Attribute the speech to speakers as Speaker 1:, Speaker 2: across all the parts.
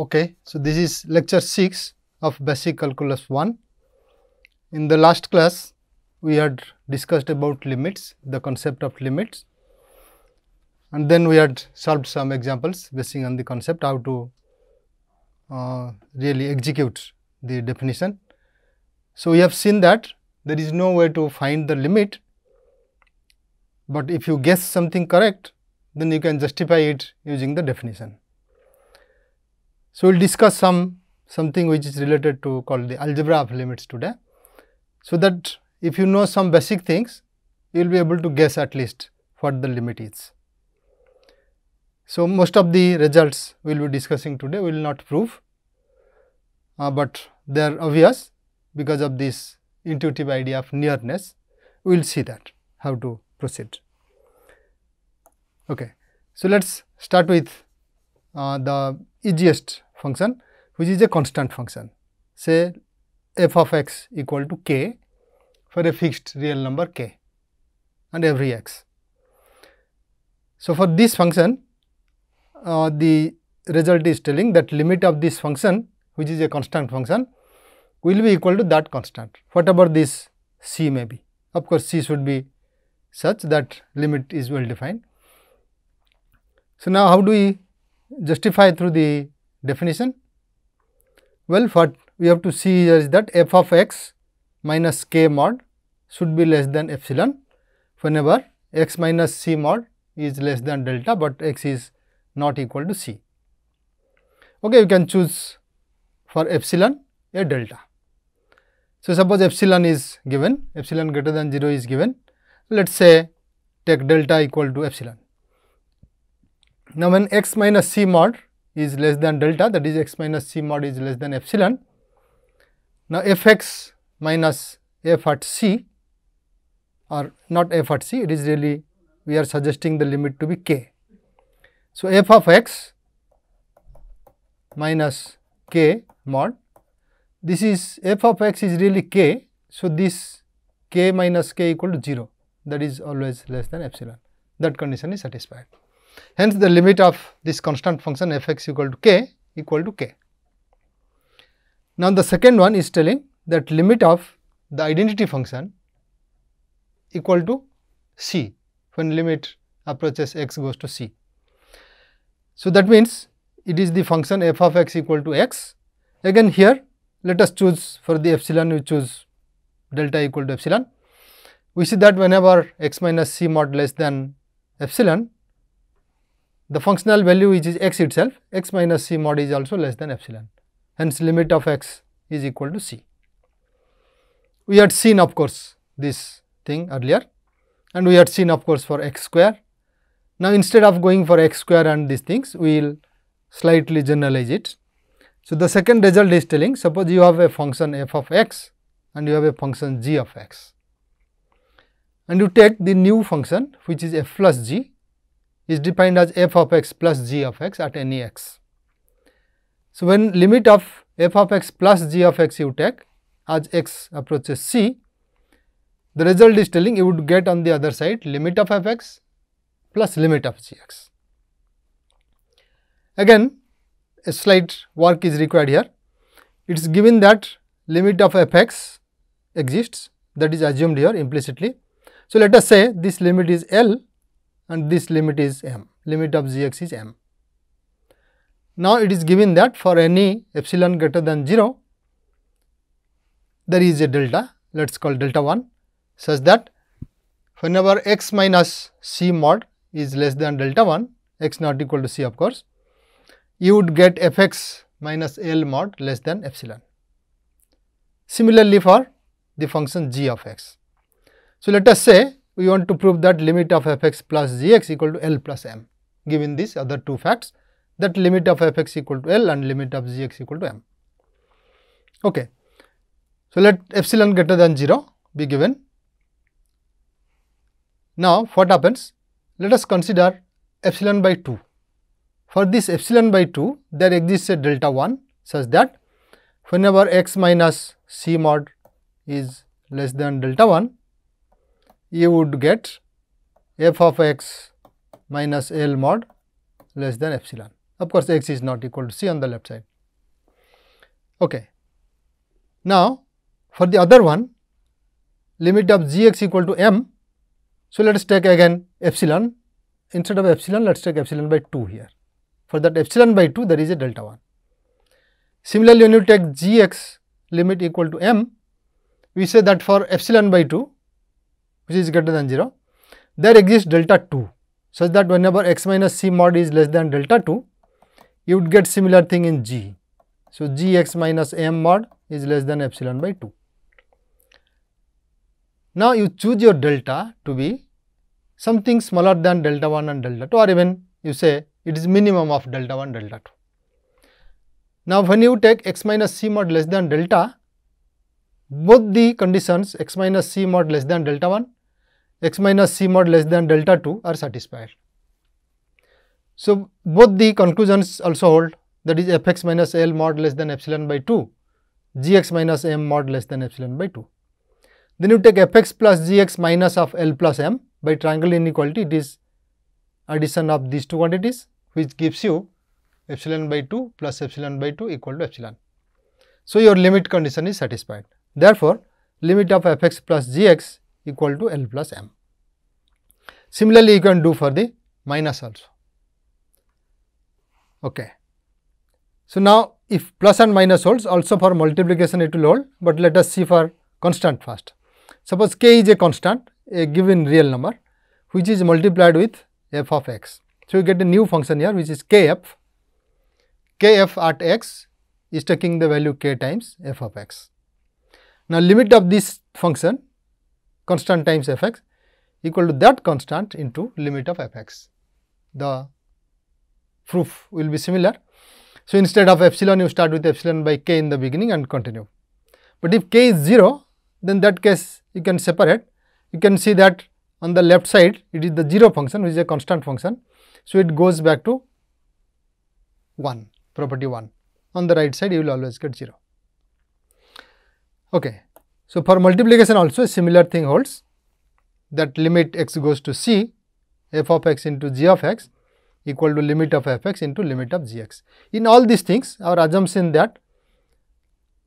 Speaker 1: Okay, so this is lecture 6 of basic calculus 1. In the last class, we had discussed about limits, the concept of limits and then we had solved some examples basing on the concept how to uh, really execute the definition. So, we have seen that there is no way to find the limit, but if you guess something correct, then you can justify it using the definition. So, we will discuss some something which is related to called the algebra of limits today. So, that if you know some basic things, you will be able to guess at least what the limit is. So, most of the results we will be discussing today we will not prove, uh, but they are obvious because of this intuitive idea of nearness. We will see that how to proceed. Okay. So, let us start with uh, the easiest function which is a constant function say f of x equal to k for a fixed real number k and every x. So, for this function uh, the result is telling that limit of this function which is a constant function will be equal to that constant whatever this c may be. Of course, c should be such that limit is well defined. So, now how do we justify through the definition? Well, what we have to see here is that f of x minus k mod should be less than epsilon whenever x minus c mod is less than delta, but x is not equal to c. Okay, you can choose for epsilon a delta. So, suppose epsilon is given, epsilon greater than 0 is given. Let us say take delta equal to epsilon. Now, when x minus c mod is less than delta that is x minus c mod is less than epsilon. Now, f x minus f at c or not f at c it is really we are suggesting the limit to be k. So, f of x minus k mod this is f of x is really k. So, this k minus k equal to 0 that is always less than epsilon that condition is satisfied. Hence, the limit of this constant function f x equal to k equal to k. Now, the second one is telling that limit of the identity function equal to c when limit approaches x goes to c. So, that means it is the function f of x equal to x. Again here let us choose for the epsilon we choose delta equal to epsilon. We see that whenever x minus c mod less than epsilon the functional value which is x itself, x minus c mod is also less than epsilon, hence limit of x is equal to c. We had seen of course this thing earlier and we had seen of course for x square. Now, instead of going for x square and these things, we will slightly generalize it. So, the second result is telling suppose you have a function f of x and you have a function g of x and you take the new function which is f plus g is defined as f of x plus g of x at any x. So, when limit of f of x plus g of x you take as x approaches c, the result is telling you would get on the other side limit of f x plus limit of g x. Again a slight work is required here. It is given that limit of f x exists that is assumed here implicitly. So, let us say this limit is L and this limit is m, limit of gx is m. Now it is given that for any epsilon greater than 0, there is a delta, let us call delta 1 such that whenever x minus c mod is less than delta 1, x not equal to c of course, you would get f x minus L mod less than epsilon. Similarly, for the function g of x. So, let us say we want to prove that limit of f x plus g x equal to l plus m. Given these other two facts that limit of f x equal to l and limit of g x equal to m. Okay. So, let epsilon greater than 0 be given. Now, what happens? Let us consider epsilon by 2. For this epsilon by 2, there exists a delta 1 such that whenever x minus c mod is less than delta 1, you would get f of x minus L mod less than epsilon. Of course, x is not equal to c on the left side. Okay. Now, for the other one, limit of gx equal to m, so let us take again epsilon, instead of epsilon, let us take epsilon by 2 here. For that epsilon by 2, there is a delta 1. Similarly, when you take gx limit equal to m, we say that for epsilon by 2, which is greater than 0, there exists delta 2 such that whenever x minus c mod is less than delta 2, you would get similar thing in g. So, g x minus m mod is less than epsilon by 2. Now, you choose your delta to be something smaller than delta 1 and delta 2 or even you say it is minimum of delta 1 delta 2. Now, when you take x minus c mod less than delta, both the conditions x minus c mod less than delta 1 x minus c mod less than delta 2 are satisfied. So, both the conclusions also hold that is fx minus l mod less than epsilon by 2, gx minus m mod less than epsilon by 2. Then you take fx plus gx minus of l plus m by triangle inequality it is addition of these two quantities which gives you epsilon by 2 plus epsilon by 2 equal to epsilon. So, your limit condition is satisfied. Therefore, limit of fx plus gx equal to L plus M. Similarly, you can do for the minus also. Okay. So, now if plus and minus holds also for multiplication it will hold, but let us see for constant first. Suppose k is a constant, a given real number which is multiplied with f of x. So, you get a new function here which is kf, kf at x is taking the value k times f of x. Now, limit of this function constant times f x equal to that constant into limit of f x. The proof will be similar. So, instead of epsilon you start with epsilon by k in the beginning and continue. But if k is 0 then that case you can separate you can see that on the left side it is the 0 function which is a constant function. So, it goes back to 1 property 1 on the right side you will always get 0. Okay. So, for multiplication also a similar thing holds that limit x goes to c f of x into g of x equal to limit of f x into limit of g x. In all these things our assumption that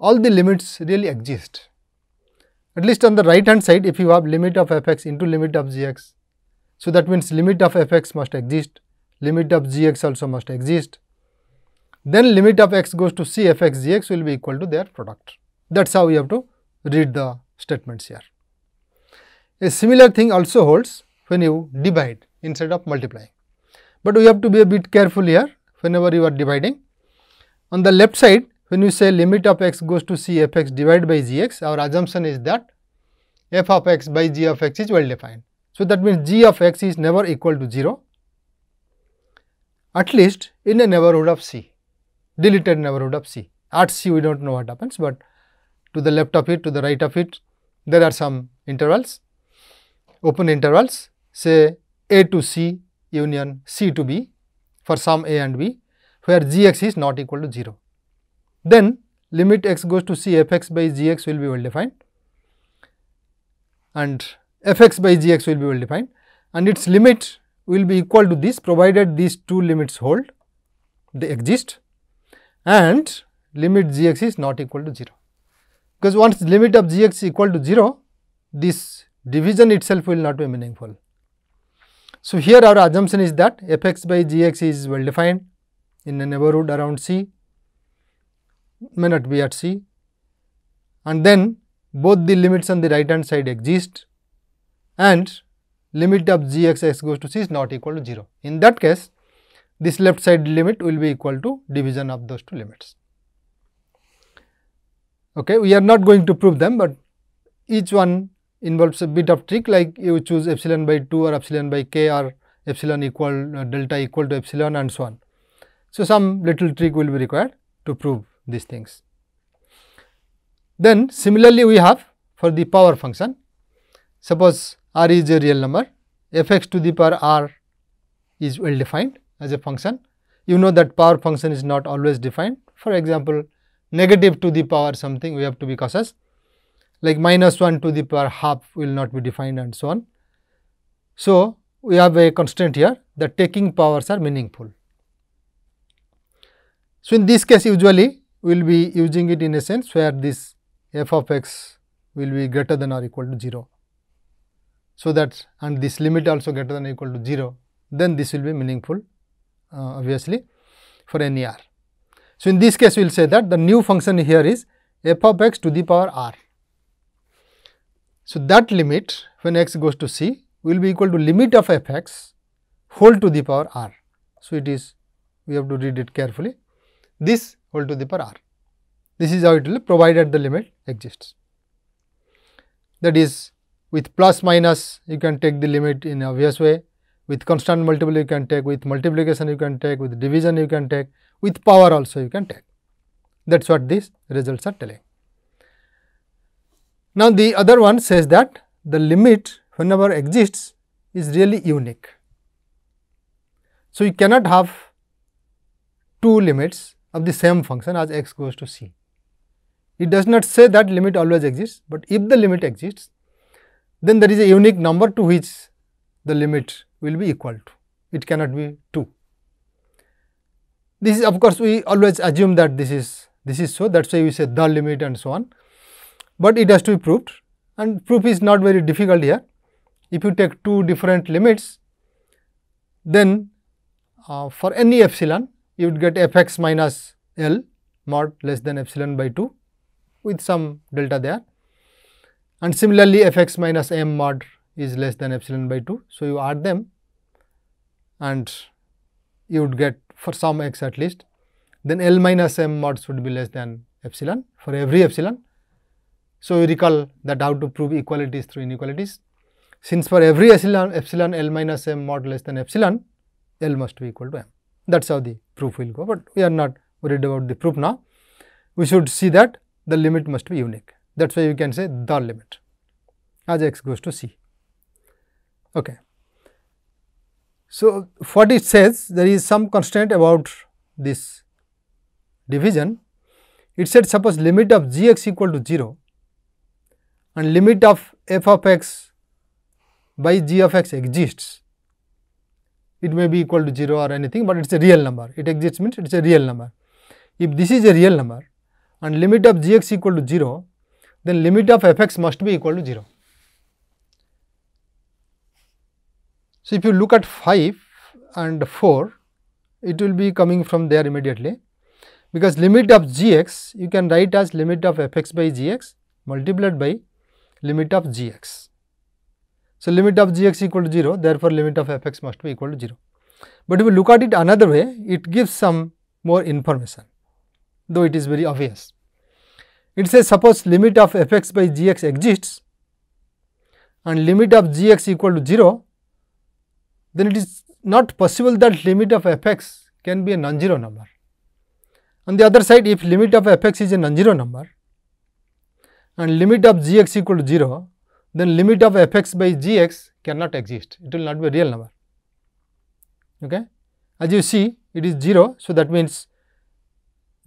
Speaker 1: all the limits really exist. At least on the right hand side if you have limit of f x into limit of g x. So, that means limit of f x must exist, limit of g x also must exist. Then limit of x goes to c f x g x will be equal to their product. That is how we have to read the statements here. A similar thing also holds when you divide instead of multiplying. But we have to be a bit careful here whenever you are dividing. On the left side, when you say limit of x goes to c f x divided by g x, our assumption is that f of x by g of x is well defined. So, that means g of x is never equal to 0, at least in a neighborhood of c, deleted neighborhood of c. At c we do not know what happens, but to the left of it, to the right of it, there are some intervals, open intervals say A to C union C to B for some A and B where gx is not equal to 0. Then limit x goes to C fx by gx will be well defined and fx by gx will be well defined and its limit will be equal to this provided these two limits hold, they exist and limit gx is not equal to 0 because once limit of g x equal to 0, this division itself will not be meaningful. So, here our assumption is that f x by g x is well defined in a neighborhood around C, may not be at C and then both the limits on the right hand side exist and limit of g x x goes to C is not equal to 0. In that case, this left side limit will be equal to division of those two limits. Okay, we are not going to prove them, but each one involves a bit of trick like you choose epsilon by 2 or epsilon by k or epsilon equal uh, delta equal to epsilon and so on. So, some little trick will be required to prove these things. Then similarly, we have for the power function, suppose r is a real number, f x to the power r is well defined as a function. You know that power function is not always defined. For example, negative to the power something we have to be cautious like minus 1 to the power half will not be defined and so on. So, we have a constant here the taking powers are meaningful. So, in this case usually we will be using it in a sense where this f of x will be greater than or equal to 0. So, that and this limit also greater than or equal to 0 then this will be meaningful uh, obviously for any r. So, in this case we will say that the new function here is f of x to the power r. So, that limit when x goes to c will be equal to limit of f x whole to the power r. So, it is we have to read it carefully this whole to the power r. This is how it will provided the limit exists. That is with plus minus you can take the limit in obvious way with constant multiple you can take with multiplication you can take with division you can take with power also you can take. That is what these results are telling. Now, the other one says that the limit whenever exists is really unique. So, you cannot have two limits of the same function as x goes to c. It does not say that limit always exists, but if the limit exists, then there is a unique number to which the limit will be equal to. It cannot be 2. This is of course, we always assume that this is this is so that is why we say the limit and so on, but it has to be proved and proof is not very difficult here. If you take two different limits, then uh, for any epsilon you would get f x minus L mod less than epsilon by 2 with some delta there and similarly f x minus m mod is less than epsilon by 2. So, you add them and you would get for some x at least, then L minus m mod should be less than epsilon for every epsilon. So, you recall that how to prove equalities through inequalities. Since for every epsilon, epsilon L minus m mod less than epsilon, L must be equal to m. That is how the proof will go, but we are not worried about the proof now. We should see that the limit must be unique. That is why you can say the limit as x goes to c. Okay. So, what it says there is some constraint about this division. It said suppose limit of g x equal to 0 and limit of f of x by g of x exists. It may be equal to 0 or anything, but it is a real number. It exists means it is a real number. If this is a real number and limit of g x equal to 0, then limit of f x must be equal to 0. So, if you look at 5 and 4, it will be coming from there immediately because limit of gx you can write as limit of fx by gx multiplied by limit of gx. So, limit of gx equal to 0 therefore, limit of fx must be equal to 0. But if you look at it another way it gives some more information though it is very obvious. It says suppose limit of fx by gx exists and limit of gx equal to 0 then it is not possible that limit of f x can be a non-zero number. On the other side, if limit of f x is a non-zero number and limit of g x equal to 0, then limit of f x by g x cannot exist, it will not be a real number. Okay? As you see, it is 0, so that means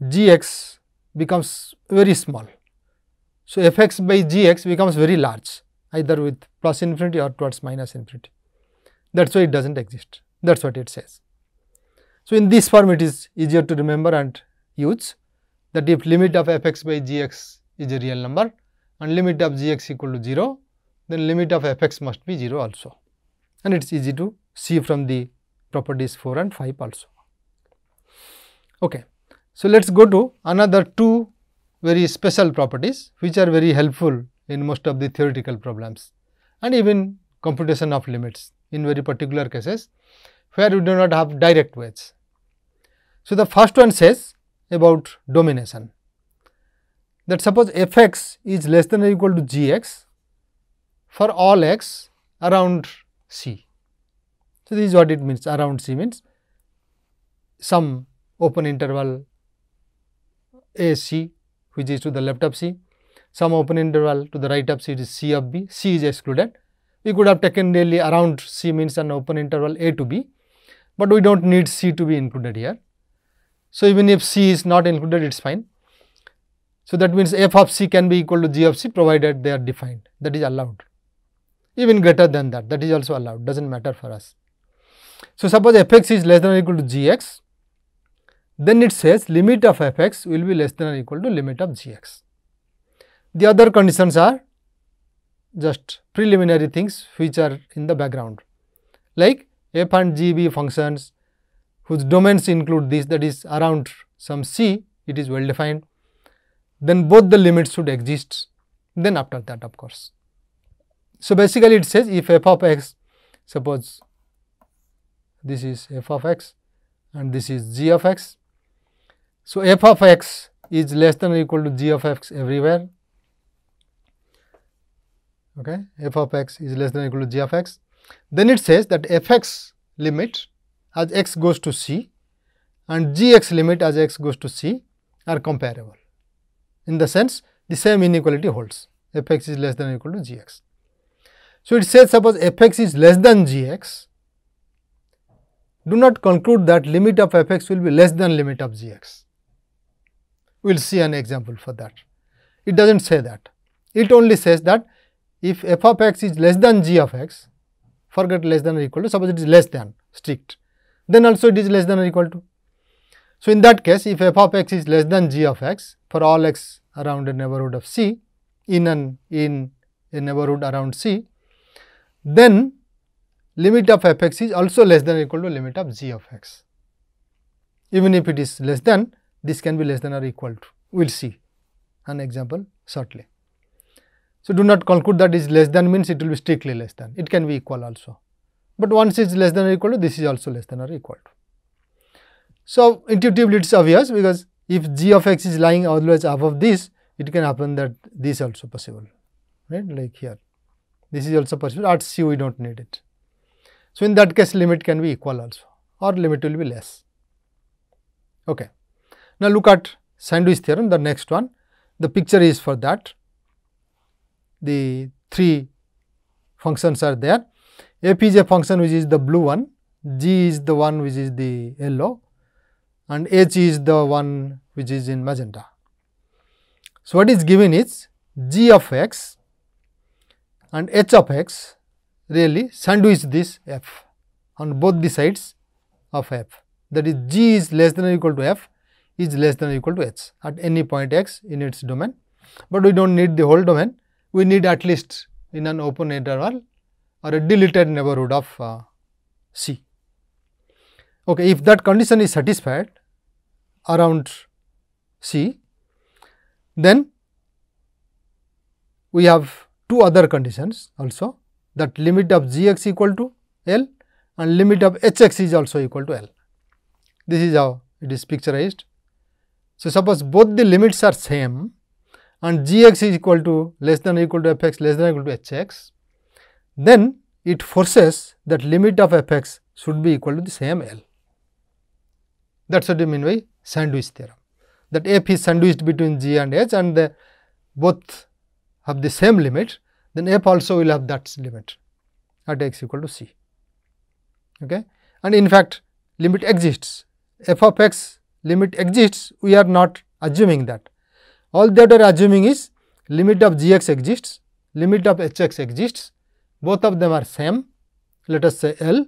Speaker 1: g x becomes very small. So, f x by g x becomes very large either with plus infinity or towards minus infinity that is why it does not exist that is what it says. So, in this form it is easier to remember and use that if limit of f x by g x is a real number and limit of g x equal to 0 then limit of f x must be 0 also and it is easy to see from the properties 4 and 5 also. Okay. So, let us go to another two very special properties which are very helpful in most of the theoretical problems and even computation of limits in very particular cases where we do not have direct wedge. So, the first one says about domination that suppose f x is less than or equal to g x for all x around C. So, this is what it means around C means some open interval A C which is to the left of C, some open interval to the right of C is C of B, C is excluded we could have taken really around C means an open interval A to B, but we do not need C to be included here. So, even if C is not included, it is fine. So, that means f of C can be equal to g of C provided they are defined that is allowed even greater than that that is also allowed does not matter for us. So, suppose f x is less than or equal to g x then it says limit of f x will be less than or equal to limit of g x. The other conditions are just preliminary things which are in the background like f and gb functions whose domains include this that is around some c it is well defined then both the limits should exist then after that of course. So, basically it says if f of x suppose this is f of x and this is g of x. So, f of x is less than or equal to g of x everywhere okay, f of x is less than equal to g of x. Then it says that fx limit as x goes to c and gx limit as x goes to c are comparable. In the sense, the same inequality holds fx is less than equal to gx. So, it says suppose fx is less than gx, do not conclude that limit of fx will be less than limit of gx. We will see an example for that. It does not say that. It only says that if f of x is less than g of x, forget less than or equal to, suppose it is less than strict, then also it is less than or equal to. So, in that case, if f of x is less than g of x for all x around a neighborhood of C, in an in a neighborhood around C, then limit of f x is also less than or equal to limit of g of x. Even if it is less than, this can be less than or equal to. We will see an example shortly. So, do not conclude that is less than means it will be strictly less than, it can be equal also. But once it's less than or equal to, this is also less than or equal to. So, intuitively it is obvious because if g of x is lying always above this, it can happen that this also possible, right, like here. This is also possible, at c we do not need it. So, in that case limit can be equal also or limit will be less. Okay. Now, look at Sandwich theorem, the next one. The picture is for that the three functions are there. f is a function which is the blue one, g is the one which is the yellow and h is the one which is in magenta. So, what is given is g of x and h of x really sandwich this f on both the sides of f that is g is less than or equal to f is less than or equal to h at any point x in its domain, but we do not need the whole domain we need at least in an open interval or a deleted neighborhood of uh, C. Okay, if that condition is satisfied around C, then we have two other conditions also that limit of gx equal to L and limit of hx is also equal to L. This is how it is picturized. So, suppose both the limits are same, and gx is equal to less than or equal to fx less than or equal to hx, then it forces that limit of fx should be equal to the same L. That is what we mean by sandwich theorem, that f is sandwiched between g and h and both have the same limit, then f also will have that limit at x equal to c. Okay? And in fact, limit exists, f of x limit exists, we are not assuming that all that we are assuming is limit of gx exists, limit of hx exists, both of them are same, let us say L,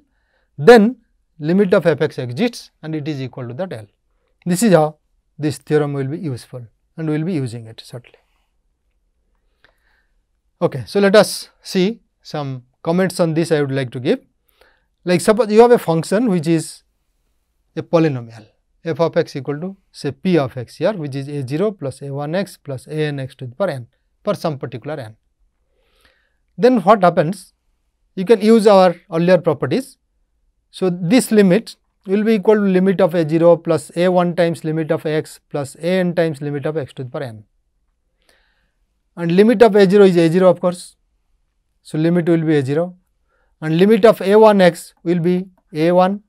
Speaker 1: then limit of fx exists and it is equal to that L. This is how this theorem will be useful and we will be using it certainly. Okay, so let us see some comments on this I would like to give. Like suppose you have a function which is a polynomial f of x equal to say p of x here which is a 0 plus a 1 x plus a n x to the power n for some particular n. Then what happens? You can use our earlier properties. So, this limit will be equal to limit of a 0 plus a 1 times limit of x plus a n times limit of x to the power n and limit of a 0 is a 0 of course. So, limit will be a 0 and limit of a 1 x will be a 1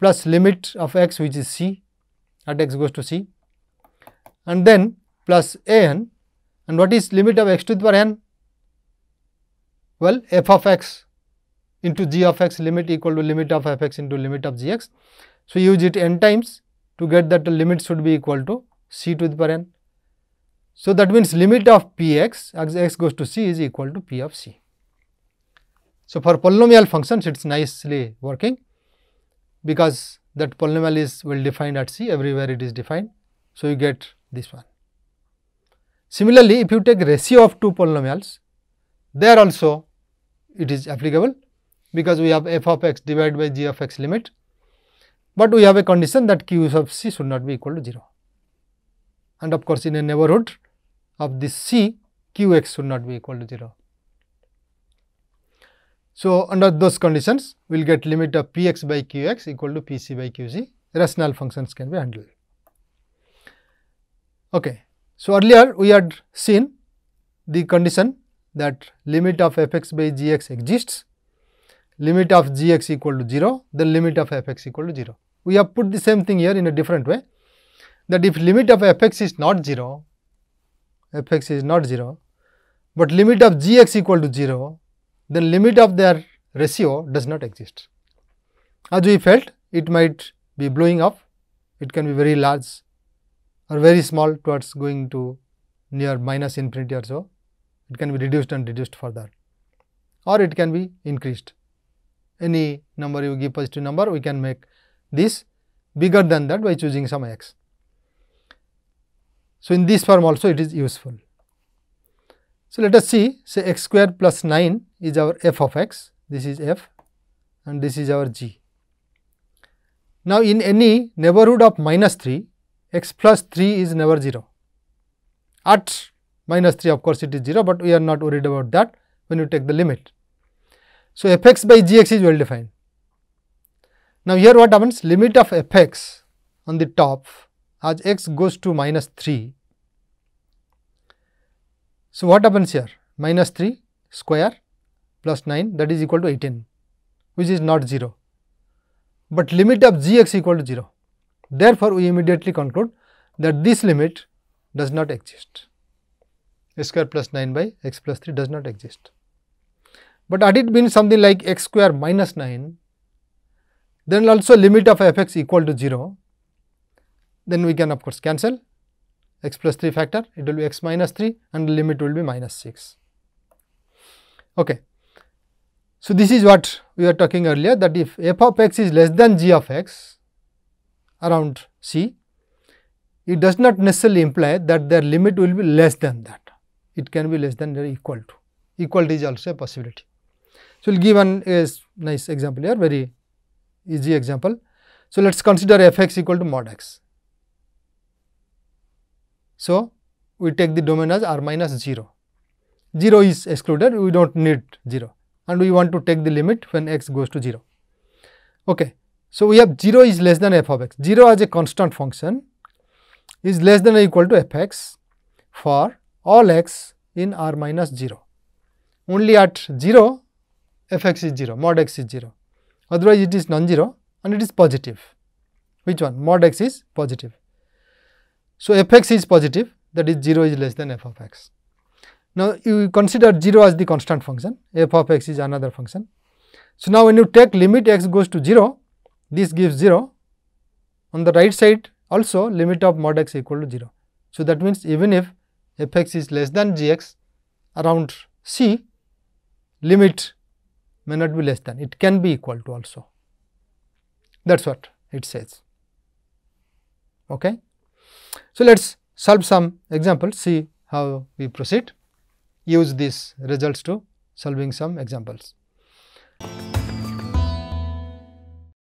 Speaker 1: plus limit of x which is c at x goes to c and then plus a n and what is limit of x to the power n? Well, f of x into g of x limit equal to limit of f x into limit of g x. So, use it n times to get that the limit should be equal to c to the power n. So, that means limit of p x as x goes to c is equal to p of c. So, for polynomial functions it is nicely working because that polynomial is well defined at C, everywhere it is defined. So, you get this one. Similarly, if you take ratio of two polynomials, there also it is applicable because we have f of x divided by g of x limit, but we have a condition that q of c should not be equal to 0. And of course, in a neighborhood of this c, q x should not be equal to 0. So, under those conditions, we will get limit of Px by Qx equal to Pc by q z. rational functions can be handled. Okay. So, earlier we had seen the condition that limit of fx by gx exists, limit of gx equal to 0, then limit of fx equal to 0. We have put the same thing here in a different way that if limit of fx is not 0, fx is not 0, but limit of gx equal to 0, then limit of their ratio does not exist. As we felt, it might be blowing up, it can be very large or very small towards going to near minus infinity or so, it can be reduced and reduced further or it can be increased. Any number you give positive number, we can make this bigger than that by choosing some x. So, in this form also it is useful. So, let us see say x square plus 9 is our f of x, this is f and this is our g. Now, in any neighborhood of minus 3, x plus 3 is never 0. At minus 3 of course it is 0, but we are not worried about that when you take the limit. So, f x by g x is well defined. Now, here what happens limit of f x on the top as x goes to minus 3 so, what happens here? Minus 3 square plus 9 that is equal to 18 which is not 0, but limit of gx equal to 0. Therefore, we immediately conclude that this limit does not exist. square plus 9 by x plus 3 does not exist. But had it been something like x square minus 9, then also limit of f x equal to 0, then we can of course cancel x plus 3 factor, it will be x minus 3 and the limit will be minus 6. Okay. So, this is what we were talking earlier that if f of x is less than g of x around c, it does not necessarily imply that their limit will be less than that. It can be less than or equal to. Equality is also a possibility. So, we will give an a nice example here, very easy example. So, let us consider f x equal to mod x. So, we take the domain as r minus 0. 0 is excluded, we do not need 0 and we want to take the limit when x goes to 0. Okay. So, we have 0 is less than f of x, 0 as a constant function is less than or equal to f x for all x in r minus 0. Only at 0 f x is 0, mod x is 0, otherwise it is non-zero and it is positive. Which one? Mod x is positive. So, f x is positive that is 0 is less than f of x. Now, you consider 0 as the constant function, f of x is another function. So, now when you take limit x goes to 0, this gives 0. On the right side also limit of mod x equal to 0. So, that means even if f x is less than g x around c, limit may not be less than, it can be equal to also. That is what it says. Okay. So, let us solve some examples, see how we proceed, use these results to solving some examples.